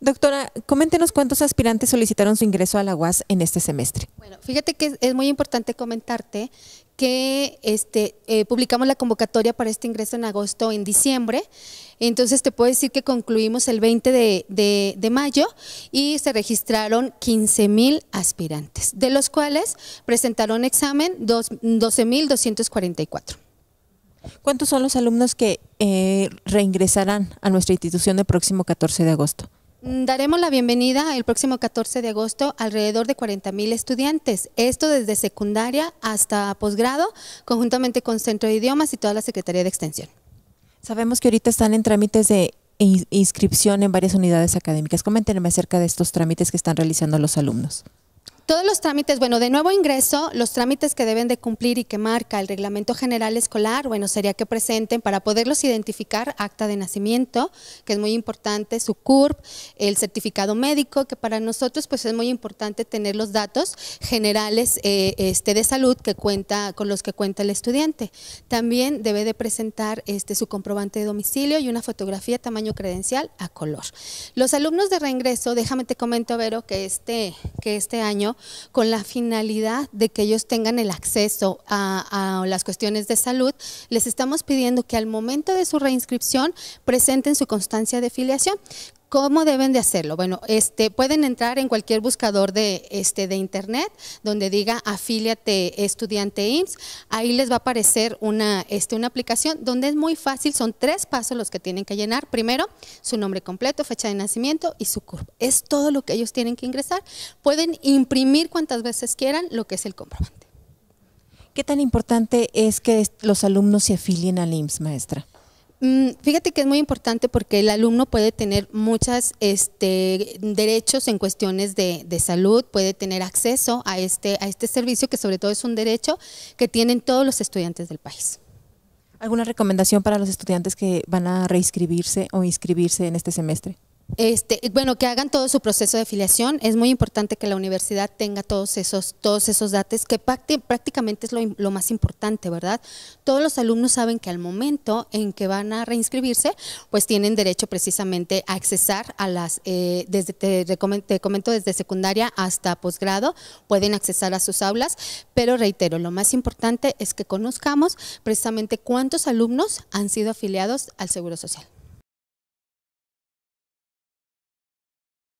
Doctora, coméntenos cuántos aspirantes solicitaron su ingreso a la UAS en este semestre. Bueno, fíjate que es muy importante comentarte que este, eh, publicamos la convocatoria para este ingreso en agosto, en diciembre. Entonces te puedo decir que concluimos el 20 de, mayo y se registraron 15 mil aspirantes, de los cuales presentaron examen 12.244. ¿Cuántos son los alumnos que eh, reingresarán a nuestra institución el próximo 14 de agosto? Mm, daremos la bienvenida el próximo 14 de agosto alrededor de 40 mil estudiantes, esto desde secundaria hasta posgrado, conjuntamente con Centro de Idiomas y toda la Secretaría de Extensión. Sabemos que ahorita están en trámites de inscripción en varias unidades académicas. Coméntenme acerca de estos trámites que están realizando los alumnos. Todos los trámites, bueno, de nuevo ingreso, los trámites que deben de cumplir y que marca el Reglamento General Escolar, bueno, sería que presenten para poderlos identificar acta de nacimiento, que es muy importante, su CURP, el certificado médico, que para nosotros pues es muy importante tener los datos generales eh, este, de salud que cuenta con los que cuenta el estudiante. También debe de presentar este, su comprobante de domicilio y una fotografía tamaño credencial a color. Los alumnos de reingreso, déjame te comento, Vero, que este, que este año con la finalidad de que ellos tengan el acceso a, las cuestiones de salud, les estamos pidiendo que al momento de su reinscripción presenten su constancia de filiación. ¿Cómo deben de hacerlo? Bueno, este, pueden entrar en cualquier buscador de, este, de internet donde diga afíliate estudiante IMSS. Ahí les va a aparecer una, este, una aplicación donde es muy fácil, son tres pasos los que tienen que llenar. Primero, su nombre completo, fecha de nacimiento y su CURP. Es todo lo que ellos tienen que ingresar. Pueden imprimir cuantas veces quieran lo que es el comprobante. ¿Qué tan importante es que los alumnos se afilien al IMSS, maestra? Mm, fíjate que es muy importante porque el alumno puede tener muchos este, derechos en cuestiones de, de, salud, puede tener acceso a este, a este servicio que sobre todo es un derecho que tienen todos los estudiantes del país. ¿Alguna recomendación para los estudiantes que van a reinscribirse o inscribirse en este semestre? Este, bueno, que hagan todo su proceso de afiliación. Es muy importante que la universidad tenga todos esos, todos esos datos, que prácticamente es lo, más importante, ¿verdad? Todos los alumnos saben que al momento en que van a reinscribirse, pues tienen derecho precisamente a accesar a las, eh, desde, te comento, desde secundaria hasta posgrado, pueden accesar a sus aulas, pero reitero, lo más importante es que conozcamos precisamente cuántos alumnos han sido afiliados al Seguro Social.